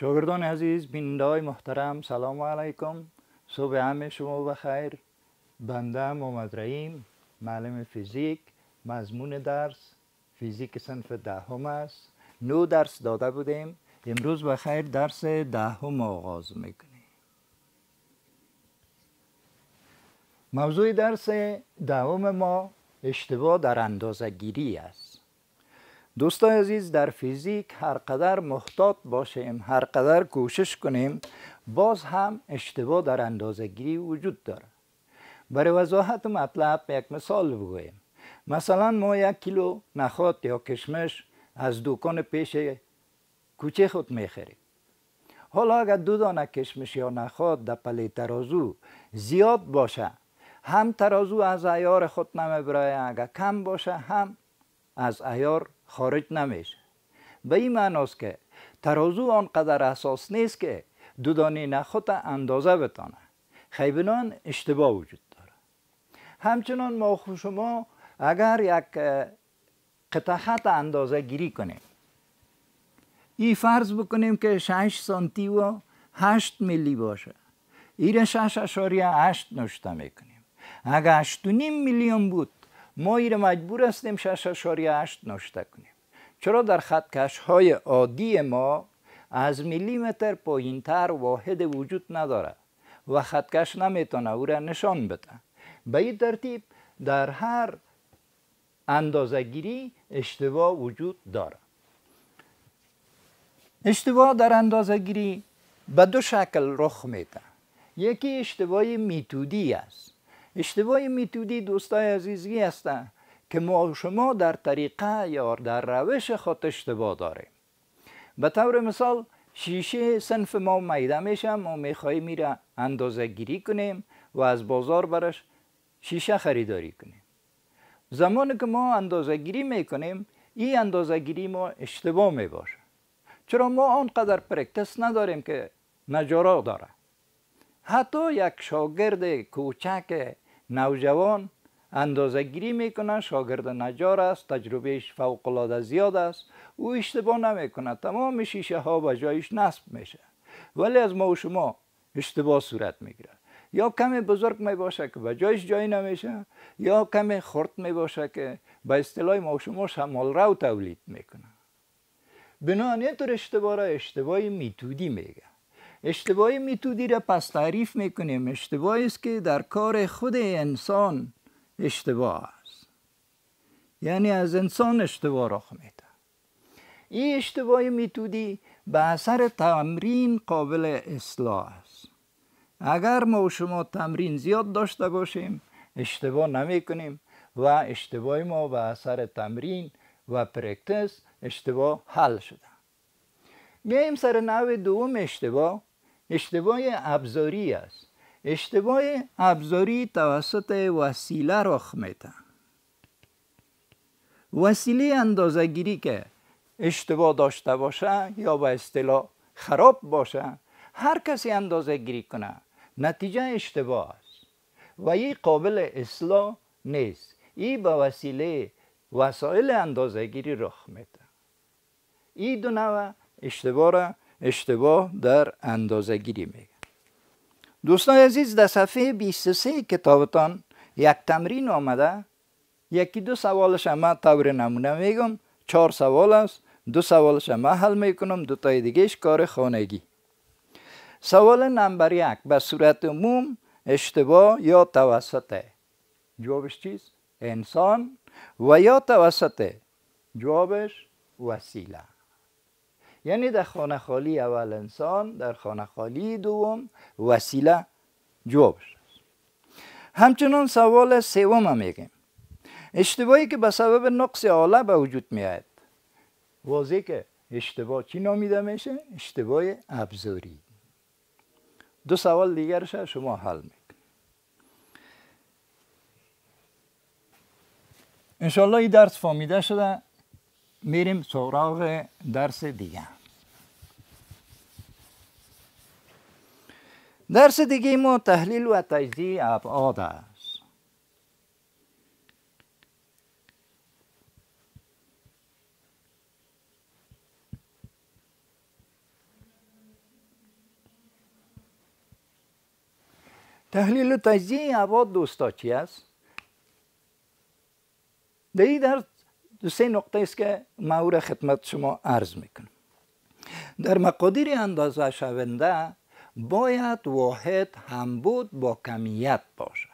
شاگردان عزیز های محترم سلام علیکم صبح همه شما بخیر بنده محمد رحیم معلم فیزیک مضمون درس فیزیک صنف دهم است نو درس داده بودیم امروز بخیر درس دهم آغاز میکنیم موضوع درس دهم ما اشتباه در اندازه گیری است دوستان عزیز در فیزیک هر قدر محتاط باشیم هرقدر کوشش کنیم باز هم اشتباه در اندازه گیری وجود داره برای وضاحت مطلب یک مثال بگویم. مثلا ما یک کیلو نخات یا کشمش از دوکان پیش کوچه خود میخریم حالا اگر دو دانه کشمش یا نخات در پلی ترازو زیاد باشه هم ترازو از ایار خود برای اگر کم باشه هم از ایار خارج نمیشه به این معناست که ترازو آنقدر اساس نیست که دو دانه نخوت اندازه بتانه خیبنان اشتباه وجود داره همچنان ما شما اگر یک قطع خط اندازه گیری کنیم ای فرض بکنیم که 6 سانتی و 8 میلی باشه ایره 6 اشاریه 8 نوشته میکنیم اگر 8 میلیون بود ما ایر مجبور هستیم 6.8 ناشته کنیم چرا در خطکش های عادی ما از میلیمتر پایین تر واحد وجود نداره و خطکش نمیتونه او را نشان بده به این ترتیب در هر اندازگیری اشتباه وجود داره اشتباه در اندازگیری به دو شکل رخ میده یکی اشتباه میتودی است اشتباه میتودی دوستای عزیزی هستن که ما شما در طریقه یا در روش خود اشتباه داریم به طور مثال شیشه صنف ما میده میشه ما میخواهیم میره اندازه گیری کنیم و از بازار برش شیشه خریداری کنیم زمانی که ما اندازه گیری میکنیم این اندازه گیری ما اشتباه میباشه چرا ما آنقدر پرکتس نداریم که نجارا داره حتی یک شاگرد کوچک نوجوان اندازه گیری میکنه شاگرد نجار است تجربهش فوق العاده زیاد است او اشتباه نمیکنه تمام شیشه ها به جایش نصب میشه ولی از ما و شما اشتباه صورت میگیره یا کمی بزرگ می باشه که به جایش جای نمیشه یا کمی خرد می باشه که به اصطلاح ما و شما شمال رو تولید میکنه بنا اینطور اشتباه را اشتباه میتودی میگه اشتباهی میتودی را پس تعریف میکنیم اشتباهی است که در کار خود انسان اشتباه است یعنی از انسان اشتباه رخ میده این اشتباهی میتودی به اثر تمرین قابل اصلاح است اگر ما و شما تمرین زیاد داشته باشیم اشتباه نمی کنیم و اشتباه ما به اثر تمرین و پرکتس اشتباه حل شده میایم سر نوع دوم اشتباه اشتباه ابزاری است اشتباه ابزاری توسط وسیله رخ میده وسیله اندازگیری که اشتباه داشته باشه یا به اصطلاح خراب باشه هر کسی اندازه کنه نتیجه اشتباه است و این قابل اصلاح نیست این به وسیله وسایل اندازه گیری رخ این دو نوع اشتباه را اشتباه در اندازه گیری میگه دوستان عزیز در صفحه 23 کتابتان یک تمرین آمده یکی دو سوالش همه طور نمونه میگم چهار سوال است دو سوالش همه حل میکنم دو تای دیگهش کار خانگی سوال نمبر یک به صورت عموم اشتباه یا توسطه جوابش چیز؟ انسان و یا توسطه جوابش وسیله یعنی در خانه خالی اول انسان در خانه خالی دوم وسیله جوابش است همچنان سوال سوم هم میگیم اشتباهی که به سبب نقص آله به وجود میاد واضح که اشتباه چی نامیده میشه؟ اشتباه ابزاری دو سوال دیگرش شما حل میکنید. انشالله این درس فامیده شده میریم سراغ درس دیگر. درس دیگه ما تحلیل و تجزیه ابعاد است تحلیل و تجزیه ابعاد دوستا چی است در این درس دو سه نقطه است که ما خدمت شما عرض میکنم در مقادیر اندازه شونده باید واحد هم بود با کمیت باشه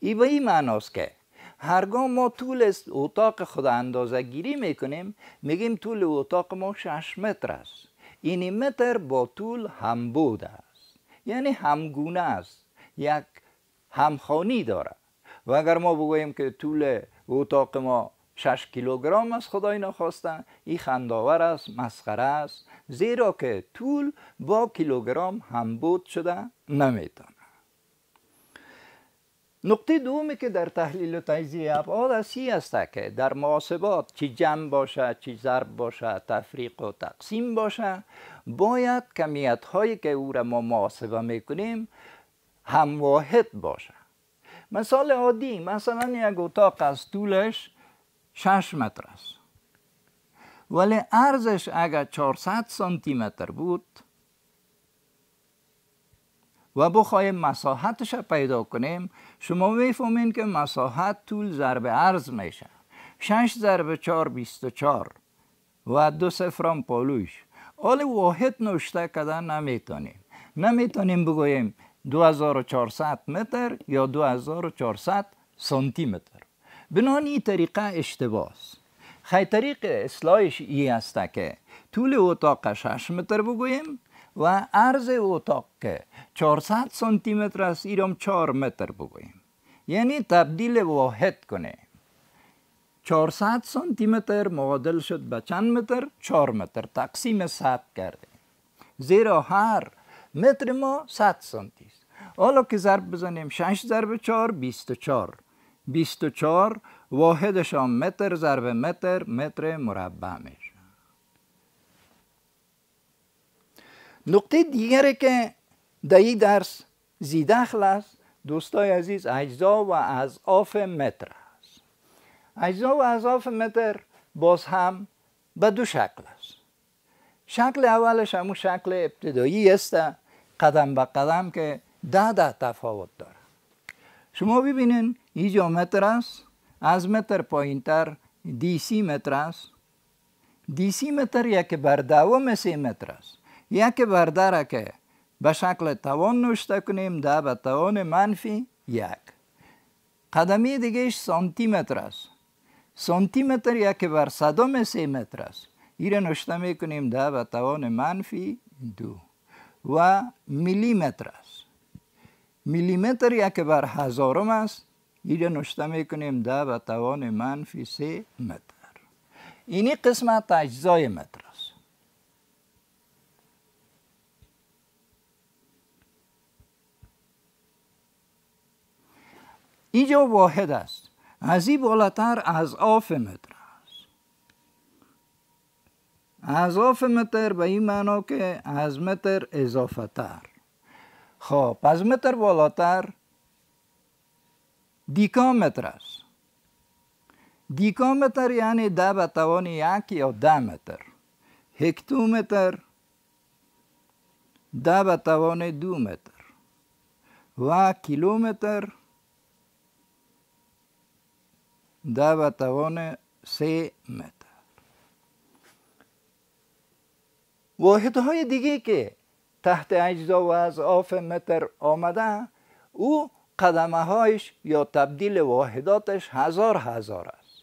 ای به این معناست که هرگاه ما طول اتاق خود اندازه گیری میکنیم میگیم طول اتاق ما 6 متر است این متر با طول هم بود است یعنی همگونه است یک همخانی داره و اگر ما بگوییم که طول اتاق ما 6 کیلوگرم است خدای نخواستن این خنداور است مسخره است زیرا که طول با کیلوگرم بود شده نمیتونه نقطه دومی که در تحلیل و تجزیه ابعاد هستی است که در محاسبات چی جمع باشه چی ضرب باشه تفریق و تقسیم باشه باید کمیت هایی که او را ما محاسبه میکنیم هم واحد باشه مثال عادی مثلا یک اتاق از طولش 6 متر است ولی ارزش اگر 400 سانتی متر بود و بخوایم مساحتش پیدا کنیم شما میفهمین که مساحت طول ضرب عرض میشه 6 ضرب 4 24 و دو صفرم پالوش حال واحد نوشته کردن نمیتونیم نمیتونیم بگوییم 2400 متر یا 2400 سانتی متر بنان این طریقه اشتباه است خیلی طریق اصلاحش ای است که طول اتاق 6 متر بگوییم و عرض اتاق که 400 سانتی متر است ایرام 4 متر بگویم یعنی تبدیل واحد کنه 400 سانتی متر معادل شد به چند متر 4 متر تقسیم 100 کرده زیرا هر متر ما 100 سانتی است حالا که ضرب بزنیم 6 ضرب 4 24 24 واحدشان متر ضرب متر متر مربع میشه نقطه دیگری که در این درس زیدخل است دوستای عزیز اجزا و آف متر است اجزا و آف متر باز هم به دو شکل است شکل اولش همون شکل ابتدایی است قدم به قدم که ده ده تفاوت داره شما ببینین اینجا متر است از متر پایین تر دیسی متر است سی متر یک بر دوم سی متر است یک بر که به شکل توان نوشته کنیم ده به توان منفی یک قدمی دیگهش سانتی متر است سانتی متر یک بر صدم سی متر است ایره نوشته میکنیم ده به توان منفی دو و میلی متر است میلیمتر یک بر هزارم است اینجا نشته میکنیم ده به توان منفی سه متر اینی قسمت اجزای متر است اینجا واحد است از این بالاتر از آف متر است از آف متر به این معنا که از متر اضافه تر خب از متر بالاتر دیکامتر است دیکامتر یعنی ده به توان یک یا ده متر هکتومتر ده به توان دو متر و کیلومتر ده به توان سه متر واحدهای دیگه که تحت اجزا و آف متر آمده او قدمه هایش یا تبدیل واحداتش هزار هزار است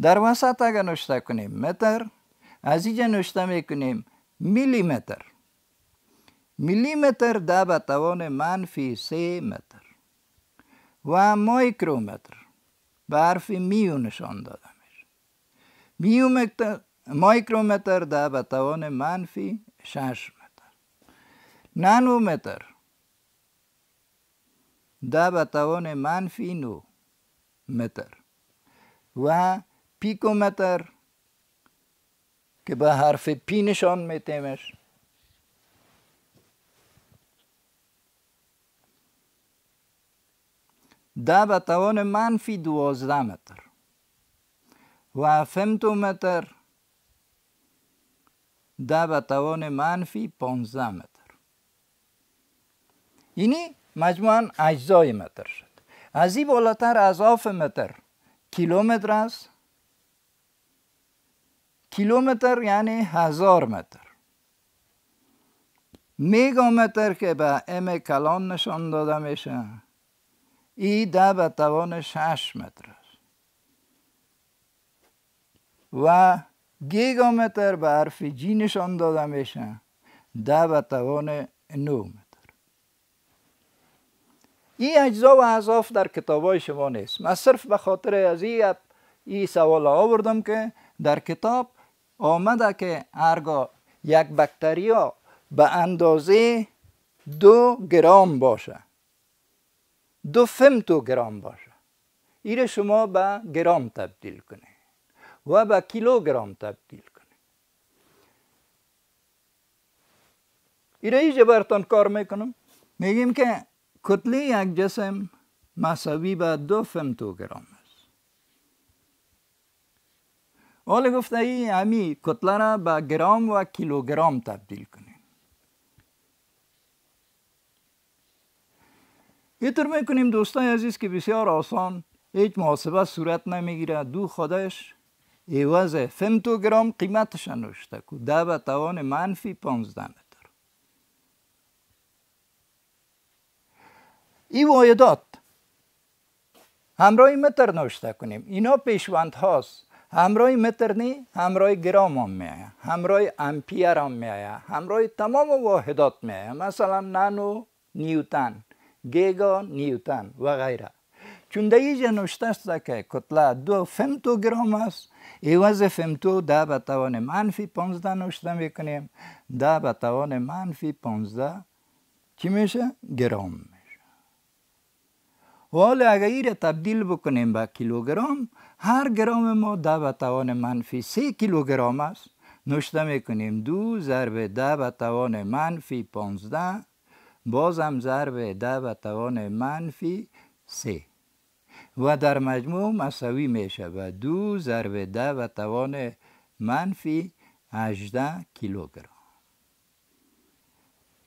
در وسط اگر نشته کنیم متر از اینجا نشته میکنیم میلی متر میلی متر ده به توان منفی سه متر و مایکرومتر به حرف میو نشان داده میشه میو مایکرومتر ده به توان منفی 6 متر نانومتر ده به توان منفی 9 متر و پیکومتر که به حرف پی نشان میتیمش ده به توان منفی دوازده متر و فمتومتر ده به توان منفی 15 متر اینی مجموعا اجزای متر شد از این بالاتر از متر کیلومتر است کیلومتر یعنی هزار متر متر که به ام کلان نشان داده میشه ای ده به توان شش متر است و گیگامتر به حرف جی نشان داده میشه ده به توان نو این اجزا و اضاف در کتاب های شما نیست من صرف به خاطر از این ای سوال آوردم که در کتاب آمده که هرگاه یک بکتریا به اندازه دو گرام باشه دو فمتو گرام باشه ایره شما به گرام تبدیل کنید و به کیلوگرم تبدیل کنه ایره ایجه برتان کار میکنم میگیم که کتله یک جسم مساوی به دو گرام است حال گفته ای همی کتله را به گرام و کیلوگرم تبدیل کنیم اینطور میکنیم دوستان عزیز که بسیار آسان هیچ محاسبه صورت نمیگیره دو خودش عوض گرام قیمتش نوشته کو ده به توان منفی پانزده متر ای وایدات همراه متر نوشته کنیم اینا پیشوند هاست همراه متر نی همراه گرام هم می آید همراه امپیر هم می آید همراه تمام واحدات می آید مثلا نانو نیوتن گیگا نیوتن و غیره Tundaí já não است که cotlá دو femto gramas, e was femto da منفی منفی 15 می کنیم ده به توان منفی چی میشه؟ گرام میشه حالا اگر تبدیل بکنیم به کیلوگرم هر گرام ما ده به توان منفی سه کیلوگرم است نوشته میکنیم دو ضرب ده به توان منفی پانزده باز هم ضرب ده به منفی سه و در مجموع مساوی می شود دو ضرب ده و توان منفی 18 کیلوگرم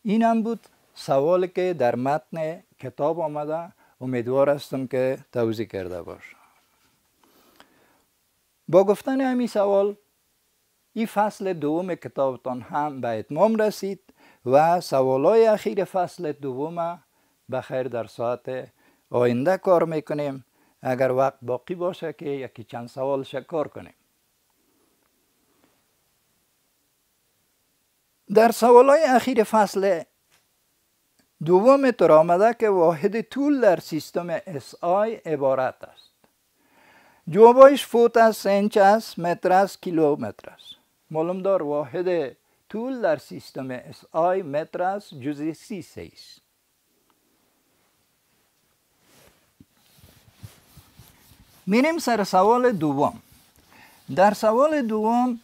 این هم بود سوال که در متن کتاب آمده امیدوار هستم که توضیح کرده باشم با گفتن همین سوال این فصل دوم کتابتان هم به اتمام رسید و های اخیر فصل دوم بخیر در ساعت آینده کار میکنیم اگر وقت باقی باشه که یکی چند سوال کار کنیم در سوال های اخیر فصل دوم تر آمده که واحد طول در سیستم SI عبارت است جوابایش فوت است انچ است متر است کیلومتر است معلوم دار واحد طول در سیستم SI متر است جزی سی میریم سر سوال دوم در سوال دوم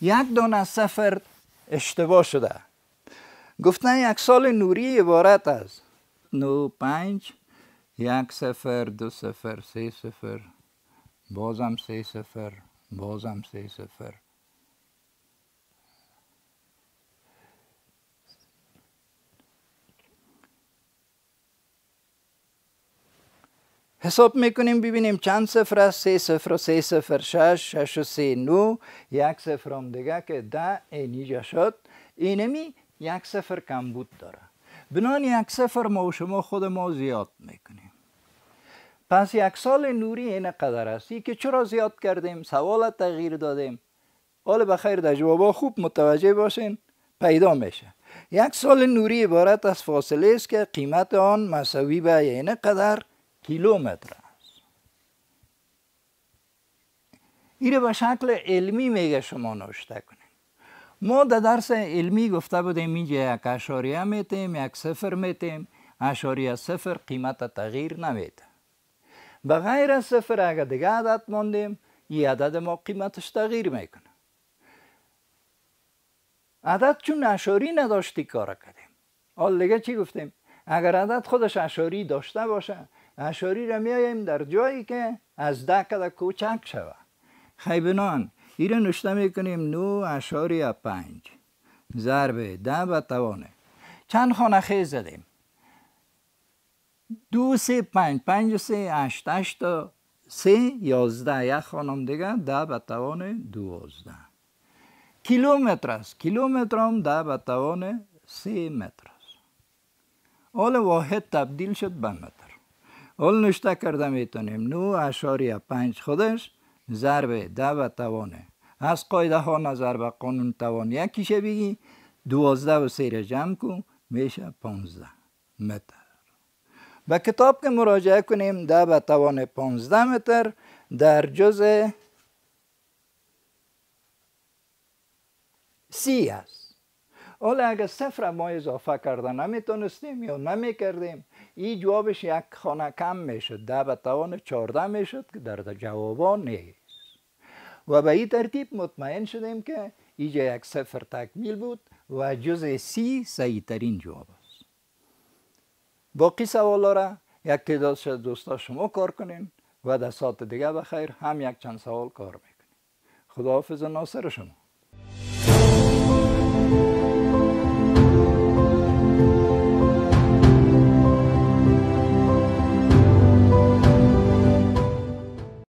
یک دونه سفر صفر اشتباه شده گفتن یک سال نوری عبارت از نو پنج یک سفر دو سفر سه سفر بازم سه سفر بازم سه سفر حساب میکنیم ببینیم چند صفر است سه صفر و سه صفر شش شش و سه نو یک صفر هم دیگه که ده اینیجا شد اینمی یک صفر کم بود داره بنان یک صفر ما و شما خود ما زیاد میکنیم پس یک سال نوری این قدر است که چرا زیاد کردیم سوال تغییر دادیم حال بخیر در جوابا خوب متوجه باشین پیدا میشه یک سال نوری عبارت از فاصله است که قیمت آن مساوی به یعنی قدر کیلومتر این به شکل علمی میگه شما نوشته کنید ما در درس علمی گفته بودیم اینجا یک اشاریه میتیم یک صفر میتیم اشاریه صفر قیمت تغییر نمیده به غیر از صفر اگر دیگه عدد ماندیم این عدد ما قیمتش تغییر میکنه عدد چون اشاری نداشتی کار کردیم حال دیگه چی گفتیم اگر عدد خودش اشاری داشته باشه اشاری را میاییم در جایی که از ده کده کوچک شود خیبنان را نشته میکنیم نو اشاری پنج ضرب ده به توانه چند خانه خیز زدیم دو سه پنج پنج سه هشت هشت سه یازده یک خانم دیگه ده به توان دوازده کیلومتر است کیلومتر هم ده به توان سه متر حال واحد تبدیل شد به متر نوشته نشته کرده میتونیم نو اشاری پنج خودش ضرب ده و توانه از قایده ها نظر به قانون توان یکیشه بگی دوازده و سیر جمع کو میشه پانزده متر به کتاب که مراجعه کنیم ده به توان پانزده متر در جز سی است حالا اگر صفر ما اضافه کرده نمیتونستیم یا نمیکردیم این جوابش یک خانه کم میشد ده به توان چارده میشد که در جوابا نیست و به این ترتیب مطمئن شدیم که اینجا یک صفر تکمیل بود و جز سی صحیح ترین جواب است باقی ها را یک تعداد شد دوستا شما کار کنین و در ساعت دیگه بخیر هم یک چند سوال کار میکنین خداحافظ ناصر شما